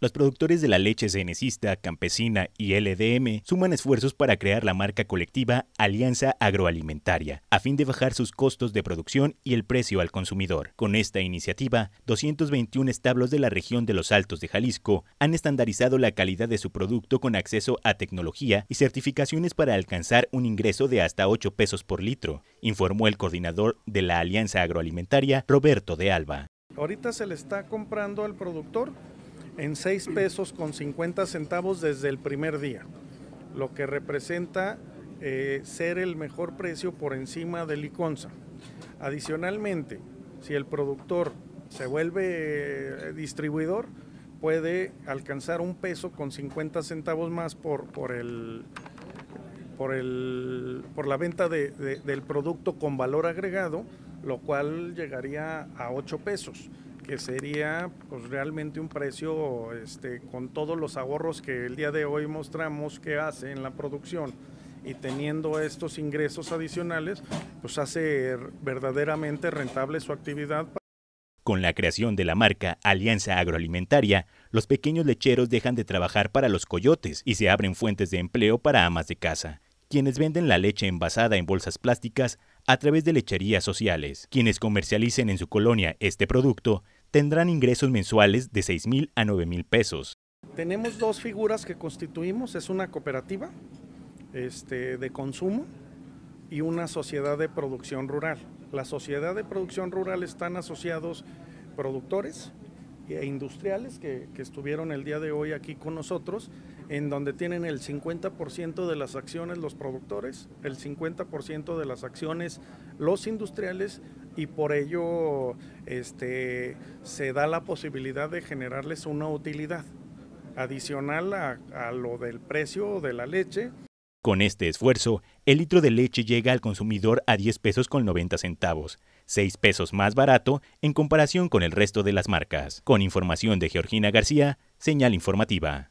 Los productores de la leche cenecista, campesina y LDM suman esfuerzos para crear la marca colectiva Alianza Agroalimentaria, a fin de bajar sus costos de producción y el precio al consumidor. Con esta iniciativa, 221 establos de la región de los Altos de Jalisco han estandarizado la calidad de su producto con acceso a tecnología y certificaciones para alcanzar un ingreso de hasta 8 pesos por litro, informó el coordinador de la Alianza Agroalimentaria, Roberto de Alba. Ahorita se le está comprando al productor en 6 pesos con 50 centavos desde el primer día, lo que representa eh, ser el mejor precio por encima del ICONSA. Adicionalmente, si el productor se vuelve eh, distribuidor, puede alcanzar un peso con 50 centavos más por, por, por, la venta del producto con valor agregado, lo cual llegaría a 8 pesos que sería pues, realmente un precio este, con todos los ahorros que el día de hoy mostramos que hace en la producción y teniendo estos ingresos adicionales, pues hace verdaderamente rentable su actividad. Con la creación de la marca Alianza Agroalimentaria, los pequeños lecheros dejan de trabajar para los coyotes y se abren fuentes de empleo para amas de casa, quienes venden la leche envasada en bolsas plásticas a través de lecherías sociales. Quienes comercialicen en su colonia este producto tendrán ingresos mensuales de 6 mil a 9 mil pesos. Tenemos dos figuras que constituimos, es una cooperativa este, de consumo y una sociedad de producción rural. La sociedad de producción rural están asociados productores, e industriales que, estuvieron el día de hoy aquí con nosotros, en donde tienen el 50% de las acciones los productores, el 50% de las acciones los industriales y por ello este, se da la posibilidad de generarles una utilidad adicional a, a lo del precio de la leche. Con este esfuerzo, el litro de leche llega al consumidor a 10 pesos con 90 centavos 6 pesos más barato en comparación con el resto de las marcas. Con información de Georgina García, señal informativa.